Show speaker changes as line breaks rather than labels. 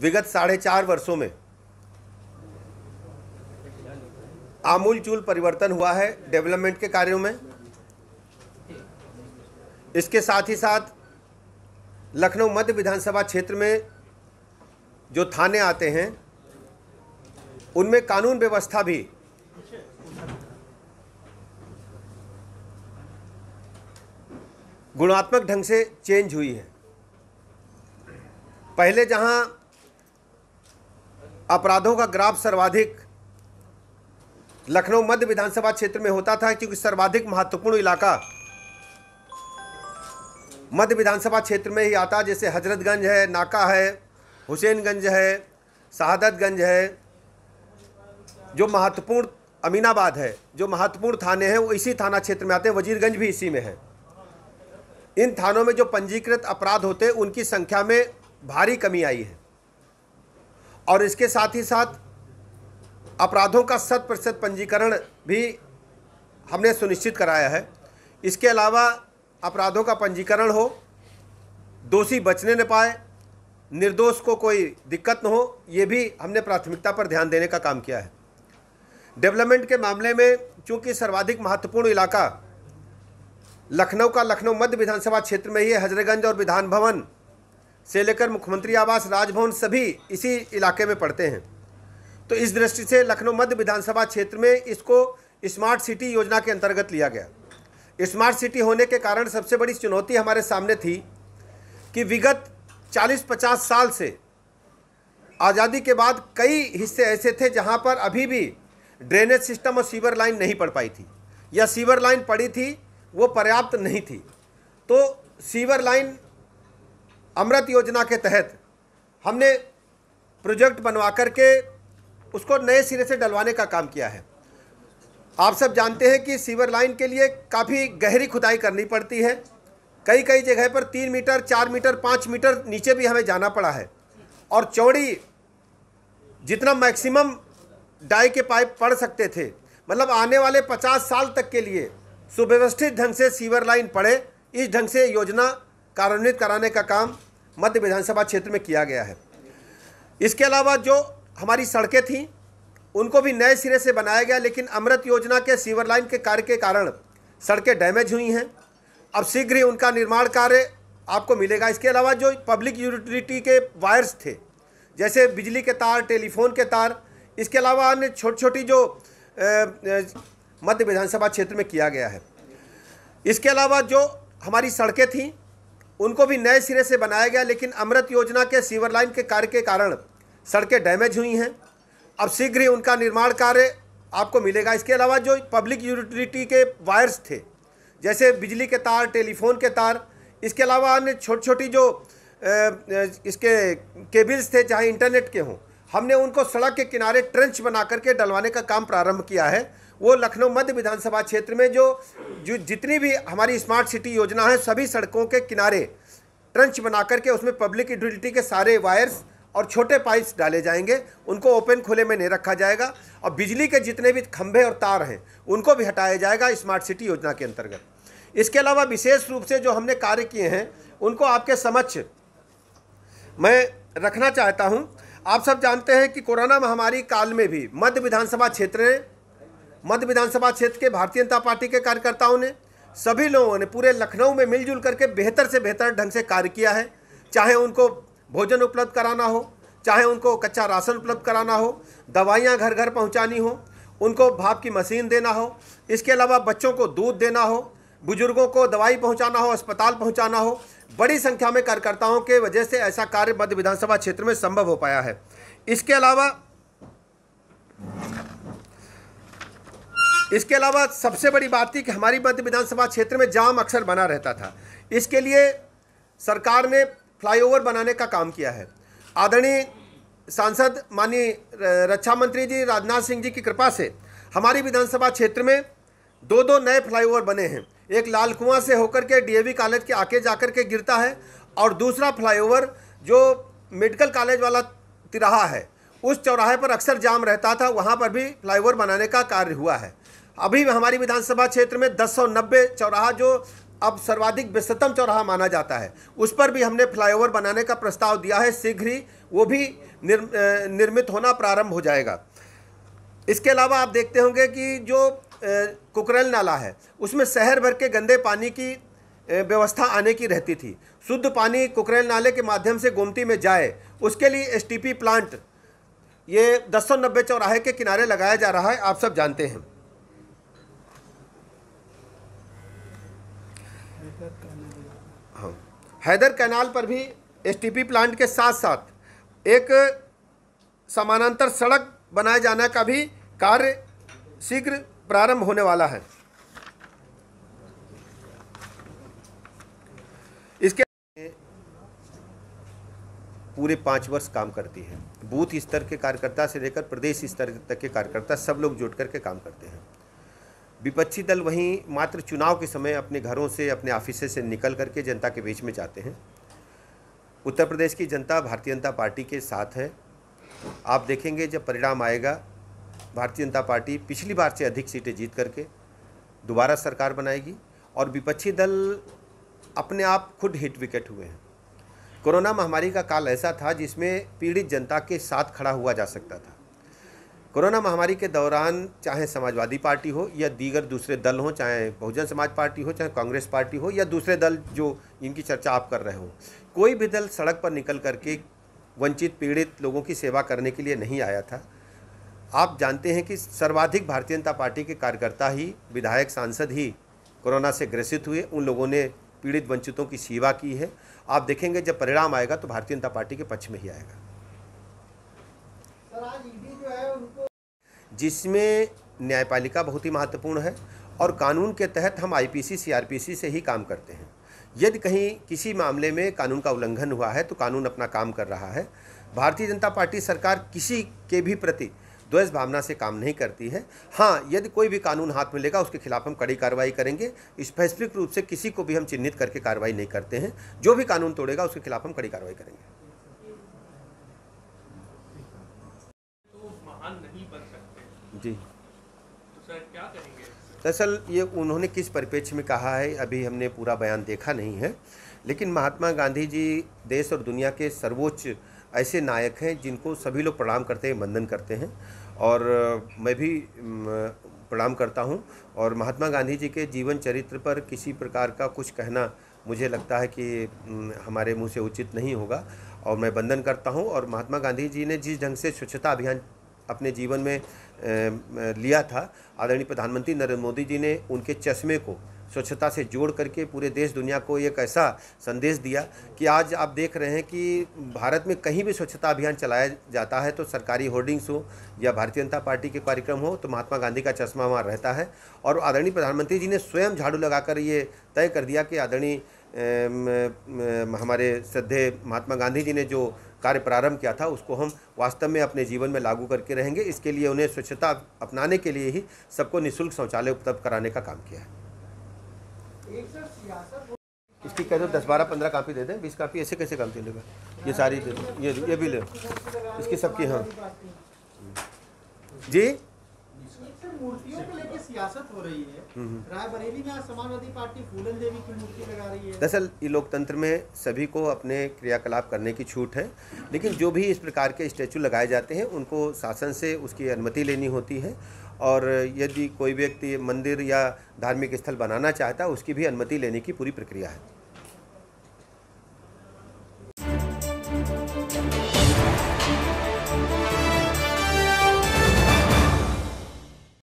विगत साढ़े चार वर्षों में आमूलचूल परिवर्तन हुआ है डेवलपमेंट के कार्यों में इसके साथ ही साथ लखनऊ मध्य विधानसभा क्षेत्र में जो थाने आते हैं उनमें कानून व्यवस्था भी गुणात्मक ढंग से चेंज हुई है पहले जहां अपराधों का ग्राफ सर्वाधिक लखनऊ मध्य विधानसभा क्षेत्र में होता था क्योंकि सर्वाधिक महत्वपूर्ण इलाका मध्य विधानसभा क्षेत्र में ही आता जैसे हजरतगंज है नाका है हुसैनगंज है शहादतगंज है जो महत्वपूर्ण अमीनाबाद है जो महत्वपूर्ण थाने हैं वो इसी थाना क्षेत्र में आते हैं वजीरगंज भी इसी में है इन थानों में जो पंजीकृत अपराध होते हैं उनकी संख्या में भारी कमी आई है और इसके साथ ही साथ अपराधों का शत प्रतिशत पंजीकरण भी हमने सुनिश्चित कराया है इसके अलावा अपराधों का पंजीकरण हो दोषी बचने न पाए निर्दोष को कोई दिक्कत न हो ये भी हमने प्राथमिकता पर ध्यान देने का काम किया है डेवलपमेंट के मामले में चूँकि सर्वाधिक महत्वपूर्ण इलाका लखनऊ का लखनऊ मध्य विधानसभा क्षेत्र में ही है हजरगंज और विधान भवन से लेकर मुख्यमंत्री आवास राजभवन सभी इसी इलाके में पड़ते हैं तो इस दृष्टि से लखनऊ मध्य विधानसभा क्षेत्र में इसको स्मार्ट सिटी योजना के अंतर्गत लिया गया स्मार्ट सिटी होने के कारण सबसे बड़ी चुनौती हमारे सामने थी कि विगत 40-50 साल से आज़ादी के बाद कई हिस्से ऐसे थे जहां पर अभी भी ड्रेनेज सिस्टम और सीवर लाइन नहीं पड़ पाई थी या सीवर लाइन पड़ी थी वो पर्याप्त नहीं थी तो सीवर लाइन अमृत योजना के तहत हमने प्रोजेक्ट बनवा कर के उसको नए सिरे से डलवाने का काम किया है आप सब जानते हैं कि सीवर लाइन के लिए काफ़ी गहरी खुदाई करनी पड़ती है कई कई जगह पर तीन मीटर चार मीटर पाँच मीटर नीचे भी हमें जाना पड़ा है और चौड़ी जितना मैक्सिमम डाई के पाइप पड़ सकते थे मतलब आने वाले पचास साल तक के लिए सुव्यवस्थित ढंग से सीवर लाइन पड़े इस ढंग से योजना कार्यान्वित कराने का काम मध्य विधानसभा क्षेत्र में किया गया है इसके अलावा जो हमारी सड़कें थीं उनको भी नए सिरे से बनाया गया लेकिन अमृत योजना के सीवर लाइन के कार्य के कारण सड़कें डैमेज हुई हैं अब शीघ्र ही उनका निर्माण कार्य आपको मिलेगा इसके अलावा जो पब्लिक यूटिलिटी के वायर्स थे जैसे बिजली के तार टेलीफोन के तार इसके अलावा अन्य छोटी छोटी जो मध्य विधानसभा क्षेत्र में किया गया है इसके अलावा जो हमारी सड़कें थीं उनको भी नए सिरे से बनाया गया लेकिन अमृत योजना के सीवर लाइन के कार्य के कारण सड़कें डैमेज हुई हैं अब शीघ्र ही उनका निर्माण कार्य आपको मिलेगा इसके अलावा जो पब्लिक यूटिलिटी के वायर्स थे जैसे बिजली के तार टेलीफोन के तार इसके अलावा अन्य छोटी छोटी जो इसके केबल्स थे चाहे इंटरनेट के हों हमने उनको सड़क के किनारे ट्रेंच बना करके डलवाने का काम प्रारंभ किया है वो लखनऊ मध्य विधानसभा क्षेत्र में जो जो जितनी भी हमारी स्मार्ट सिटी योजना है सभी सड़कों के किनारे ट्रंच बना करके उसमें पब्लिक यूटिलिटी के सारे वायर्स और छोटे पाइप्स डाले जाएंगे उनको ओपन खुले में नहीं रखा जाएगा और बिजली के जितने भी खंभे और तार हैं उनको भी हटाया जाएगा स्मार्ट सिटी योजना के अंतर्गत इसके अलावा विशेष रूप से जो हमने कार्य किए हैं उनको आपके समक्ष मैं रखना चाहता हूं आप सब जानते हैं कि कोरोना महामारी काल में भी मध्य विधानसभा क्षेत्र ने मध्य विधानसभा क्षेत्र के भारतीय जनता पार्टी के कार्यकर्ताओं ने सभी लोगों ने पूरे लखनऊ में मिलजुल करके बेहतर से बेहतर ढंग से कार्य किया है चाहे उनको भोजन उपलब्ध कराना हो चाहे उनको कच्चा राशन उपलब्ध कराना हो दवाइयाँ घर घर पहुँचानी हो उनको भाप की मशीन देना हो इसके अलावा बच्चों को दूध देना हो बुजुर्गों को दवाई पहुंचाना हो अस्पताल पहुंचाना हो बड़ी संख्या में कार्यकर्ताओं के वजह से ऐसा कार्य मध्य विधानसभा क्षेत्र में संभव हो पाया है इसके अलावा इसके अलावा सबसे बड़ी बात थी कि हमारी मध्य विधानसभा क्षेत्र में जाम अक्सर बना रहता था इसके लिए सरकार ने फ्लाईओवर बनाने का काम किया है आदरणीय सांसद माननीय रक्षा मंत्री जी राजनाथ सिंह जी की कृपा से हमारी विधानसभा क्षेत्र में दो दो नए फ्लाईओवर बने हैं एक लाल कुआं से होकर के डीएवी कॉलेज के आके जाकर के गिरता है और दूसरा फ्लाईओवर जो मेडिकल कॉलेज वाला तिराहा है उस चौराहे पर अक्सर जाम रहता था वहाँ पर भी फ्लाईओवर बनाने का कार्य हुआ है अभी हमारी विधानसभा क्षेत्र में दस सौ नब्बे चौराहा जो अब सर्वाधिक व्यस्तम चौराहा माना जाता है उस पर भी हमने फ्लाईओवर बनाने का प्रस्ताव दिया है शीघ्र ही वो भी निर्म, निर्मित होना प्रारंभ हो जाएगा इसके अलावा आप देखते होंगे कि जो कुकरल नाला है उसमें शहर भर के गंदे पानी की व्यवस्था आने की रहती थी शुद्ध पानी कुकरेल नाले के माध्यम से गोमती में जाए उसके लिए एसटीपी प्लांट ये दस सौ नब्बे चौराहे के किनारे लगाया जा रहा है आप सब जानते हैं हाँ हैदर कैनाल पर भी एसटीपी प्लांट के साथ साथ एक समानांतर सड़क बनाए जाने का भी कार्य शीघ्र प्रारंभ होने वाला है इसके पूरे पाँच वर्ष काम करती है बूथ स्तर के कार्यकर्ता से लेकर प्रदेश स्तर तक के कार्यकर्ता सब लोग जुट करके काम करते हैं विपक्षी दल वहीं मात्र चुनाव के समय अपने घरों से अपने ऑफिस से निकल करके जनता के बीच में जाते हैं उत्तर प्रदेश की जनता भारतीय जनता पार्टी के साथ है आप देखेंगे जब परिणाम आएगा भारतीय जनता पार्टी पिछली बार से अधिक सीटें जीत करके दोबारा सरकार बनाएगी और विपक्षी दल अपने आप खुद हिट विकेट हुए हैं कोरोना महामारी का काल ऐसा था जिसमें पीड़ित जनता के साथ खड़ा हुआ जा सकता था कोरोना महामारी के दौरान चाहे समाजवादी पार्टी हो या दीगर दूसरे दल हो चाहे बहुजन समाज पार्टी हो चाहे कांग्रेस पार्टी हो या दूसरे दल जो इनकी चर्चा आप कर रहे हो कोई भी दल सड़क पर निकल करके वंचित पीड़ित लोगों की सेवा करने के लिए नहीं आया था आप जानते हैं कि सर्वाधिक भारतीय जनता पार्टी के कार्यकर्ता ही विधायक सांसद ही कोरोना से ग्रसित हुए उन लोगों ने पीड़ित वंचितों की सेवा की है आप देखेंगे जब परिणाम आएगा तो भारतीय जनता पार्टी के पक्ष में ही आएगा जिसमें न्यायपालिका बहुत ही महत्वपूर्ण है और कानून के तहत हम आईपीसी सीआरपीसी से ही काम करते हैं यदि कहीं किसी मामले में कानून का उल्लंघन हुआ है तो कानून अपना काम कर रहा है भारतीय जनता पार्टी सरकार किसी के भी प्रति द्वेष भावना से काम नहीं करती है हाँ यदि कोई भी कानून हाथ में लेगा उसके खिलाफ हम कड़ी कार्रवाई करेंगे स्पेसिफिक रूप से किसी को भी हम चिन्हित करके कार्रवाई नहीं करते हैं जो भी कानून तोड़ेगा उसके खिलाफ हम कड़ी कार्रवाई करेंगे जी तो दरअसल ये उन्होंने किस परिप्रेक्ष्य में कहा है अभी हमने पूरा बयान देखा नहीं है लेकिन महात्मा गांधी जी देश और दुनिया के सर्वोच्च ऐसे नायक हैं जिनको सभी लोग प्रणाम करते हैं वंदन करते हैं और मैं भी प्रणाम करता हूं और महात्मा गांधी जी के जीवन चरित्र पर किसी प्रकार का कुछ कहना मुझे लगता है कि हमारे मुँह से उचित नहीं होगा और मैं वंदन करता हूँ और महात्मा गांधी जी ने जिस ढंग से स्वच्छता अभियान अपने जीवन में लिया था आदरणीय प्रधानमंत्री नरेंद्र मोदी जी ने उनके चश्मे को स्वच्छता से जोड़ करके पूरे देश दुनिया को एक ऐसा संदेश दिया कि आज आप देख रहे हैं कि भारत में कहीं भी स्वच्छता अभियान चलाया जाता है तो सरकारी होर्डिंग्स हो या भारतीय जनता पार्टी के कार्यक्रम हो तो महात्मा गांधी का चश्मा वहाँ रहता है और आदरणीय प्रधानमंत्री जी ने स्वयं झाड़ू लगाकर ये तय कर दिया कि आदरणीय हमारे श्रद्धे महात्मा गांधी जी ने जो कार्य प्रारंभ किया था उसको हम वास्तव में अपने जीवन में लागू करके रहेंगे इसके लिए उन्हें स्वच्छता अपनाने के लिए ही सबको निःशुल्क शौचालय उपलब्ध कराने का काम किया है इसकी कह दो दस बारह पंद्रह कापी दे दें बीस कापी ऐसे कैसे काम चलेगा ये सारी दे दो ये ये भी ले इसकी सबकी हाँ जी दरअसल ये लोकतंत्र में सभी को अपने क्रियाकलाप करने की छूट है लेकिन जो भी इस प्रकार के स्टैचू लगाए जाते हैं उनको शासन से उसकी अनुमति लेनी होती है और यदि कोई व्यक्ति मंदिर या धार्मिक स्थल बनाना चाहता है उसकी भी अनुमति लेने की पूरी प्रक्रिया है